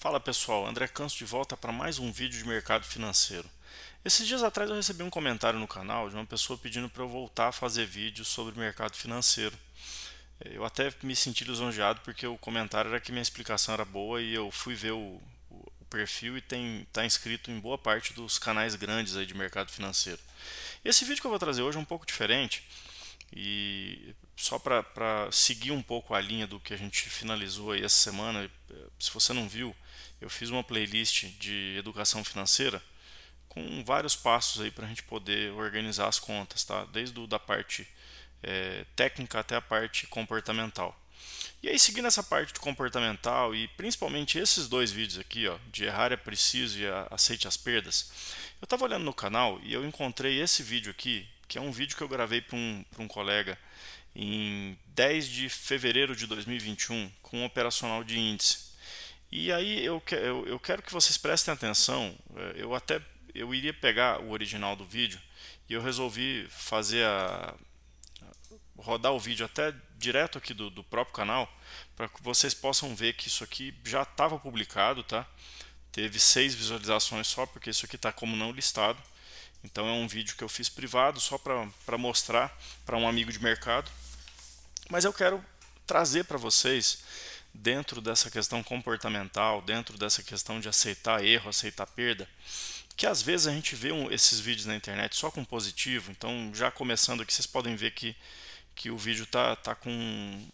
Fala pessoal, André Canso de volta para mais um vídeo de mercado financeiro. Esses dias atrás eu recebi um comentário no canal de uma pessoa pedindo para eu voltar a fazer vídeos sobre mercado financeiro. É, eu até me senti lisonjeado porque o comentário era que minha explicação era boa e eu fui ver o, o perfil e tem está inscrito em boa parte dos canais grandes aí de mercado financeiro. Esse vídeo que eu vou trazer hoje é um pouco diferente. E só para seguir um pouco a linha do que a gente finalizou aí essa semana, eh, se você não viu, eu fiz uma playlist de educação financeira com vários passos aí para a gente poder organizar as contas, tá? Desde o, da parte é, técnica até a parte comportamental. E aí seguindo essa parte de comportamental e principalmente esses dois vídeos aqui, ó, de errar é preciso e aceite as perdas, eu estava olhando no canal e eu encontrei esse vídeo aqui que é um vídeo que eu gravei para um, um colega em 10 de fevereiro de 2021 com um operacional de índice. E aí eu, eu, eu quero que vocês prestem atenção, é, eu até eu iria pegar o original do vídeo e eu resolvi fazer a, rodar o vídeo até direto aqui do, do próprio canal para que vocês possam ver que isso aqui já estava publicado, tá? Teve seis visualizações só porque isso aqui está como não listado. Então é um vídeo que eu fiz privado só para mostrar para um amigo de mercado. Mas eu quero trazer para vocês, dentro dessa questão comportamental, dentro dessa questão de aceitar erro, aceitar perda, que às vezes a gente vê um, esses vídeos na internet só com positivo. Então, já começando aqui, vocês podem ver que, que o vídeo está tá com,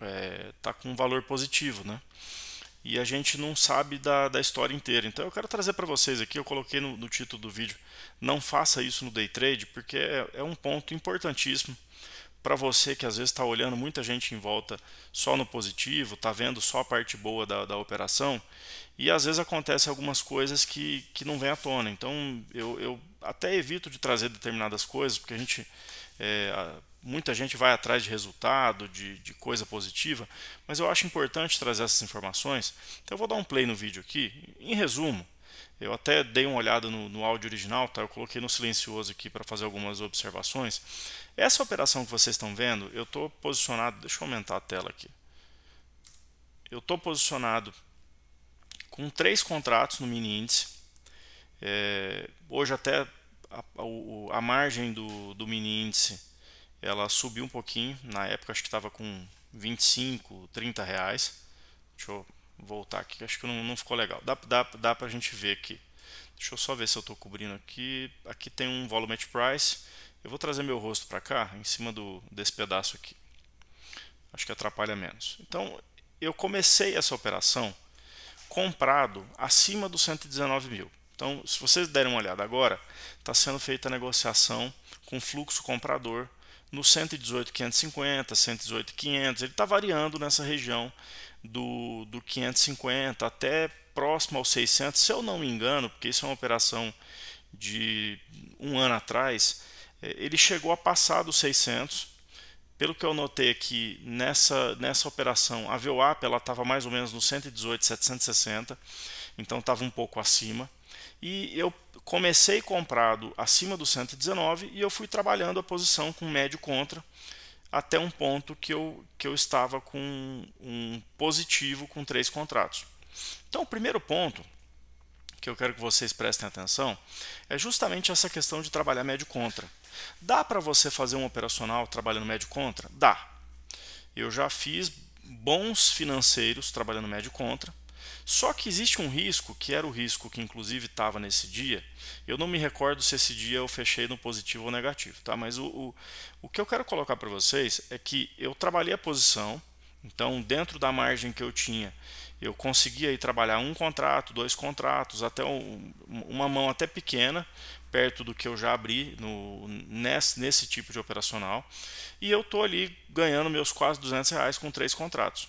é, tá com um valor positivo, né? e a gente não sabe da, da história inteira. Então eu quero trazer para vocês aqui, eu coloquei no, no, título do vídeo, não faça isso no day trade, porque é, é um ponto importantíssimo para você que às vezes está olhando muita gente em volta só no positivo, está vendo só a parte boa da, da operação, e às vezes acontece algumas coisas que, que não vêm à tona. Então eu, eu até evito de trazer determinadas coisas, porque a gente é, muita gente vai atrás de resultado, de, de, coisa positiva, mas eu acho importante trazer essas informações. Então eu vou dar um play no vídeo aqui. Em resumo, eu até dei uma olhada no, no áudio original, tá? eu coloquei no silencioso aqui para fazer algumas observações. Essa operação que vocês estão vendo, eu estou posicionado, deixa eu aumentar a tela aqui. Eu estou posicionado com três contratos no mini índice. É, hoje até a, a, a margem do, do mini índice ela subiu um pouquinho, na época acho que estava com 25, 30 reais. Deixa eu voltar aqui, acho que não, não ficou legal. Dá, dá, dá para a gente ver aqui. Deixa eu só ver se eu estou cobrindo aqui. Aqui tem um volume price. Eu vou trazer meu rosto para cá, em cima do, desse pedaço aqui. Acho que atrapalha menos. Então, eu comecei essa operação comprado acima dos 119 mil. Então, se vocês derem uma olhada agora, está sendo feita a negociação com fluxo comprador no 118,550, 118,500, ele está variando nessa região do, do 550 até próximo aos 600, se eu não me engano, porque isso é uma operação de um ano atrás, é, ele chegou a passar dos 600. Pelo que eu notei aqui, nessa, nessa operação, a VWAP estava mais ou menos no 118, 760, então estava um pouco acima e eu comecei comprado acima do 119 e eu fui trabalhando a posição com médio contra até um ponto que eu, que eu estava com um positivo com três contratos. Então, o primeiro ponto que eu quero que vocês prestem atenção é justamente essa questão de trabalhar médio contra. Dá para você fazer um operacional trabalhando médio contra? Dá. Eu já fiz bons financeiros trabalhando médio contra só que existe um risco, que era o risco que inclusive estava nesse dia. Eu não me recordo se esse dia eu fechei no positivo ou negativo, tá? Mas o, o, o que eu quero colocar para vocês é que eu trabalhei a posição, então dentro da margem que eu tinha, eu consegui aí trabalhar um contrato, dois contratos, até um, uma mão até pequena, perto do que eu já abri no, nesse, nesse tipo de operacional. E eu estou ali ganhando meus quase 200 reais com três contratos.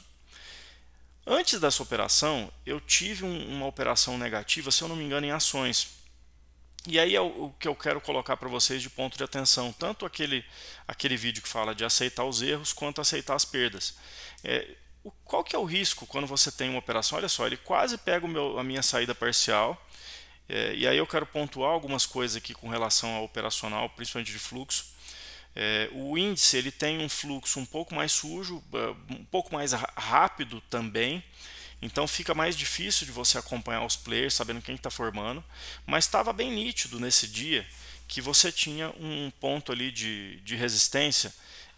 Antes dessa operação, eu tive um, uma operação negativa, se eu não me engano, em ações. E aí é o, o que eu quero colocar para vocês de ponto de atenção, tanto aquele, aquele vídeo que fala de aceitar os erros, quanto aceitar as perdas. É, o, qual que é o risco quando você tem uma operação? Olha só, ele quase pega meu, a minha saída parcial, é, e aí eu quero pontuar algumas coisas aqui com relação ao operacional, principalmente de fluxo. É, o índice ele tem um fluxo um pouco mais sujo, um pouco mais rápido também, então fica mais difícil de você acompanhar os players, sabendo quem está formando, mas estava bem nítido nesse dia que você tinha um ponto ali de, de resistência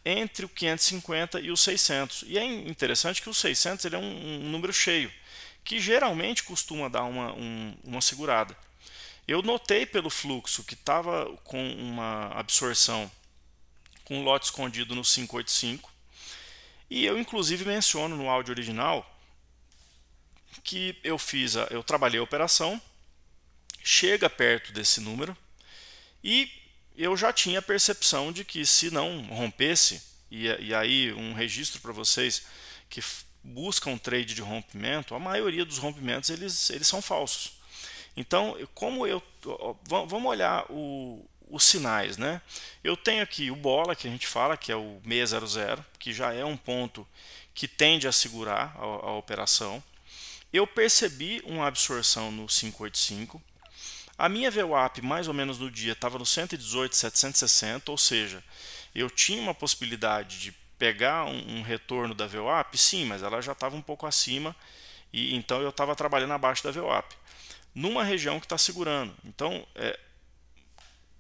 entre o 550 e o 600. E é interessante que o 600 ele é um, um número cheio, que geralmente costuma dar uma, um, uma segurada. Eu notei pelo fluxo que estava com uma absorção com um lote escondido no 585. E eu inclusive menciono no áudio original que eu fiz, a, eu trabalhei a operação, chega perto desse número e eu já tinha a percepção de que se não rompesse, e, e aí um registro para vocês que buscam um trade de rompimento, a maioria dos rompimentos eles, eles são falsos. Então, como eu vamos olhar o, os sinais. Né? Eu tenho aqui o bola, que a gente fala, que é o 600, que já é um ponto que tende a segurar a, a operação. Eu percebi uma absorção no 585. A minha VWAP, mais ou menos no dia, estava no 118,760, ou seja, eu tinha uma possibilidade de pegar um, um retorno da VWAP, sim, mas ela já estava um pouco acima, e então eu estava trabalhando abaixo da VWAP, numa região que está segurando. Então, é,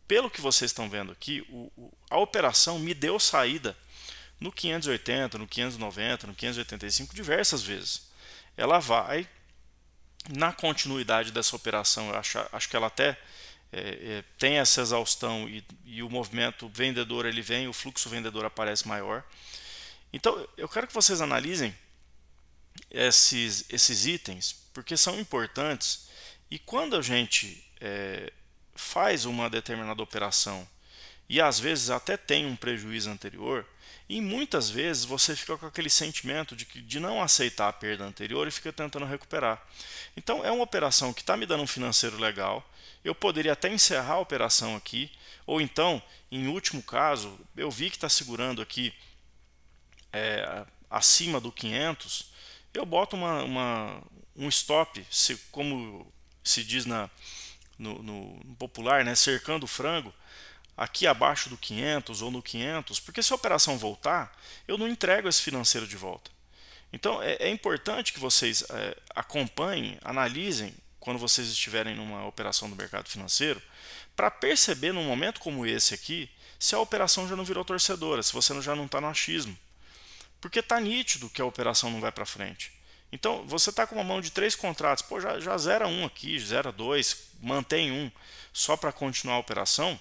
pelo que vocês estão vendo aqui, o, o, a operação me deu saída no 580, no 590, no 585 diversas vezes. Ela vai na continuidade dessa operação, acho, acho que ela até é, é, tem essa exaustão e, e, o movimento vendedor ele vem, o fluxo vendedor aparece maior. Então eu quero que vocês analisem esses, esses itens porque são importantes e quando a gente é, faz uma determinada operação e às vezes até tem um prejuízo anterior, e muitas vezes você fica com aquele sentimento de, que, de não aceitar a perda anterior e fica tentando recuperar. Então é uma operação que está me dando um financeiro legal, eu poderia até encerrar a operação aqui, ou então, em último caso, eu vi que está segurando aqui é, acima do 500, eu boto uma, uma um stop, se, como se diz na, no, no, popular, né, cercando o frango, aqui abaixo do 500 ou no 500, porque se a operação voltar, eu não entrego esse financeiro de volta. Então é, é importante que vocês é, acompanhem, analisem quando vocês estiverem numa operação do mercado financeiro, para perceber num momento como esse aqui, se a operação já não virou torcedora, se você já não está no achismo. Porque está nítido que a operação não vai para frente. Então, você está com uma mão de três contratos, pô, já, já zera um aqui, zera dois, mantém um só para continuar a operação,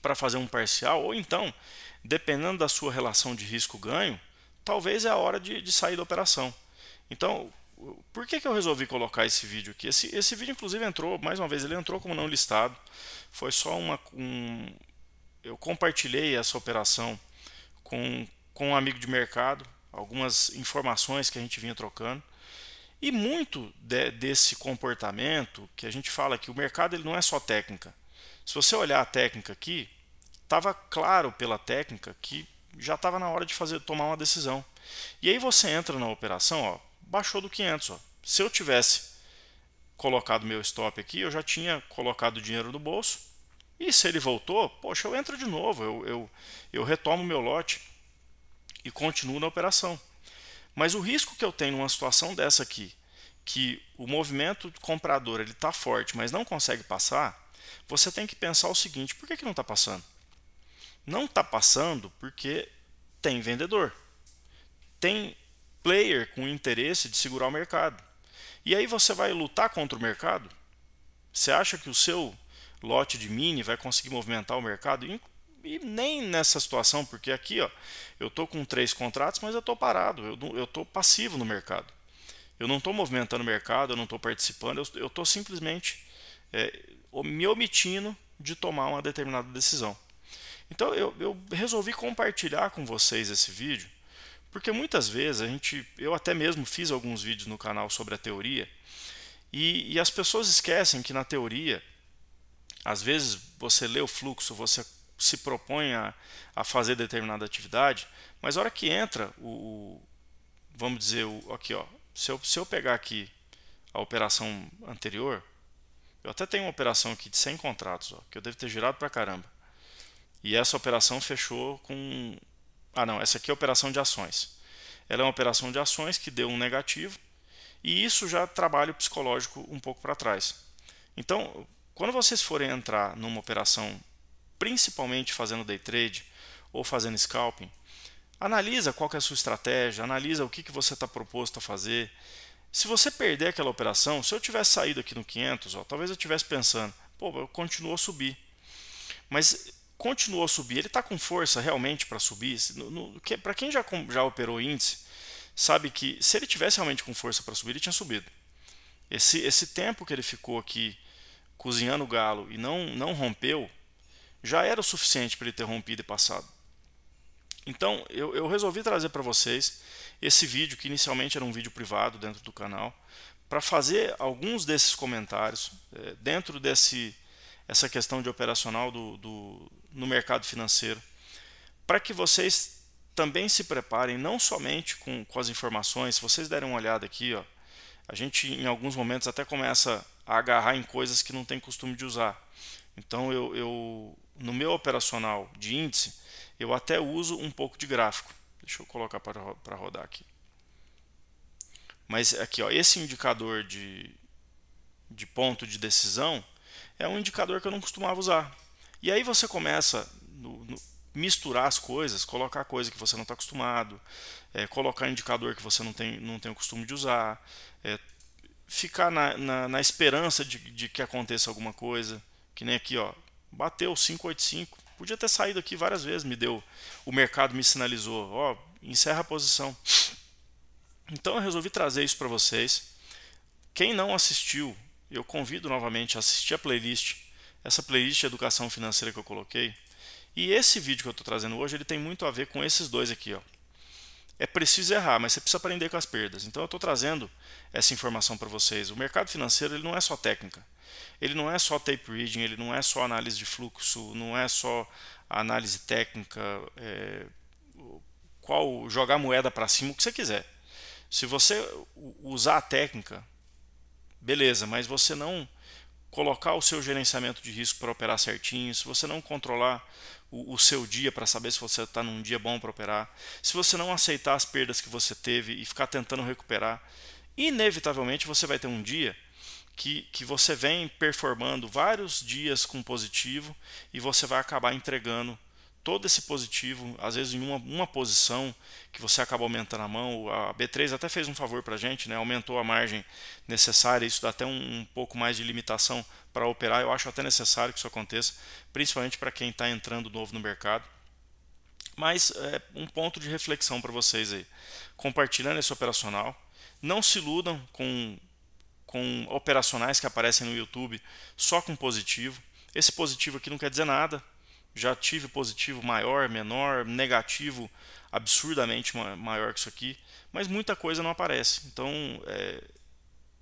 para fazer um parcial, ou então, dependendo da sua relação de risco-ganho, talvez é a hora de, de sair da operação. Então, por que, que eu resolvi colocar esse vídeo aqui? Esse, esse vídeo, inclusive, entrou, mais uma vez, ele entrou como não listado. Foi só uma. Um, eu compartilhei essa operação com, com um amigo de mercado algumas informações que a gente vinha trocando. E muito de, desse comportamento que a gente fala que o mercado ele não é só técnica. Se você olhar a técnica aqui, estava claro pela técnica que já estava na hora de fazer tomar uma decisão. E aí você entra na operação, ó, baixou do 500. Ó. Se eu tivesse colocado meu stop aqui, eu já tinha colocado o dinheiro no bolso. E se ele voltou, poxa, eu entro de novo, eu, eu, eu retomo meu lote e continuo na operação. Mas o risco que eu tenho numa situação dessa aqui, que o movimento comprador ele está forte, mas não consegue passar, você tem que pensar o seguinte: por que, que não está passando? Não está passando porque tem vendedor, tem player com interesse de segurar o mercado. E aí você vai lutar contra o mercado? Você acha que o seu lote de mini vai conseguir movimentar o mercado? E nem nessa situação, porque aqui ó, eu estou com três contratos, mas eu estou parado, eu estou passivo no mercado. Eu não estou movimentando o mercado, eu não estou participando, eu estou simplesmente é, me omitindo de tomar uma determinada decisão. Então eu, eu, resolvi compartilhar com vocês esse vídeo, porque muitas vezes a gente, eu até mesmo fiz alguns vídeos no canal sobre a teoria, e, e as pessoas esquecem que na teoria, às vezes você lê o fluxo, você se propõe a, a fazer determinada atividade, mas a hora que entra o, o vamos dizer, o, aqui, ó, se eu, se eu pegar aqui a operação anterior, eu até tenho uma operação aqui de 100 contratos, ó, que eu devo ter girado pra caramba. E essa operação fechou com... Ah, não, essa aqui é a operação de ações. Ela é uma operação de ações que deu um negativo, e isso já trabalha o psicológico um pouco para trás. Então, quando vocês forem entrar numa operação principalmente fazendo day trade ou fazendo scalping, analisa qual é a sua estratégia, analisa o que, que você está proposto a fazer. Se você perder aquela operação, se eu tivesse saído aqui no 500, ó, talvez eu estivesse pensando, pô, eu continuo a subir. Mas continuou a subir, ele está com força realmente para subir. Que, para quem já, já operou índice, sabe que se ele tivesse realmente com força para subir, ele tinha subido. Esse, esse tempo que ele ficou aqui cozinhando o galo e não, não rompeu, já era o suficiente para ele ter rompido e passado. Então, eu, eu resolvi trazer para vocês esse vídeo, que inicialmente era um vídeo privado dentro do canal, para fazer alguns desses comentários é, dentro desse essa questão de operacional do, do no mercado financeiro, para que vocês também se preparem, não somente com, com as informações, se vocês derem uma olhada aqui, ó, a gente em alguns momentos até começa a agarrar em coisas que não tem costume de usar. Então eu, eu no meu operacional de índice, eu até uso um pouco de gráfico. Deixa eu colocar para rodar aqui. Mas aqui, ó, esse indicador de, de ponto de decisão é um indicador que eu não costumava usar. E aí você começa a misturar as coisas, colocar coisa que você não está acostumado, é, colocar indicador que você não tem, não tem o costume de usar, é, ficar na, na, na esperança de, de que aconteça alguma coisa, que nem aqui, ó, bateu 585. Podia ter saído aqui várias vezes, me deu. O mercado me sinalizou, ó, encerra a posição. Então eu resolvi trazer isso para vocês. Quem não assistiu, eu convido novamente a assistir a playlist, essa playlist de educação financeira que eu coloquei. E esse vídeo que eu estou trazendo hoje, ele tem muito a ver com esses dois aqui, ó é preciso errar, mas você precisa aprender com as perdas. Então eu estou trazendo essa informação para vocês. O mercado financeiro ele não é só técnica, ele não é só tape reading, ele não é só análise de fluxo, não é só análise técnica, é, qual jogar moeda para cima, o que você quiser. Se você usar a técnica, beleza, mas você não colocar o seu gerenciamento de risco para operar certinho, se você não controlar o, o seu dia para saber se você está num dia bom para operar, se você não aceitar as perdas que você teve e ficar tentando recuperar, inevitavelmente você vai ter um dia que, que você vem performando vários dias com positivo e você vai acabar entregando todo esse positivo, às vezes em uma, uma posição que você acaba aumentando a mão. A B3 até fez um favor para a gente, né? aumentou a margem necessária, isso dá até um, um pouco mais de limitação para operar. Eu acho até necessário que isso aconteça, principalmente para quem está entrando novo no mercado. Mas é, um ponto de reflexão para vocês aí. Compartilhando esse operacional, não se iludam com, com operacionais que aparecem no YouTube só com positivo. Esse positivo aqui não quer dizer nada, já tive positivo maior, menor, negativo absurdamente maior que isso aqui, mas muita coisa não aparece. Então, é,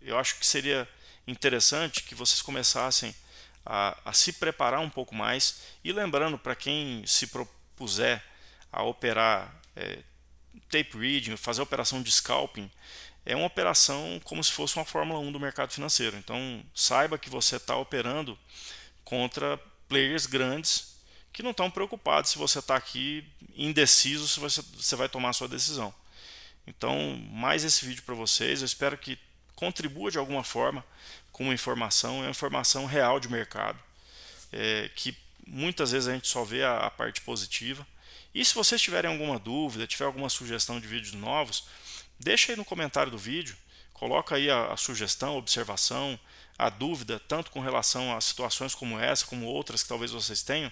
eu acho que seria interessante que vocês começassem a, a se preparar um pouco mais e lembrando para quem se propuser a operar é, tape reading, fazer operação de scalping, é uma operação como se fosse uma Fórmula 1 do mercado financeiro. Então, saiba que você está operando contra players grandes que não estão preocupados se você está aqui indeciso se você, você vai tomar a sua decisão. Então, mais esse vídeo para vocês. Eu espero que contribua de alguma forma com uma informação, é uma informação real de mercado, é, que muitas vezes a gente só vê a, a parte positiva. E se vocês tiverem alguma dúvida, tiver alguma sugestão de vídeos novos, deixa aí no comentário do vídeo, coloca aí a, a sugestão, a observação, a dúvida, tanto com relação a situações como essa, como outras que talvez vocês tenham,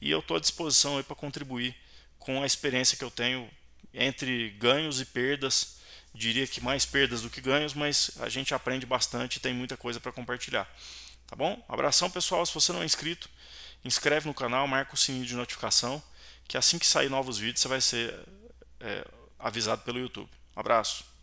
e eu estou à disposição para contribuir com a experiência que eu tenho entre ganhos e perdas. Diria que mais perdas do que ganhos, mas a gente aprende bastante e tem muita coisa para compartilhar. Tá bom? Abração pessoal, se você não é inscrito, inscreve no canal, marca o sininho de notificação, que assim que sair novos vídeos você vai ser é, avisado pelo YouTube. Um abraço!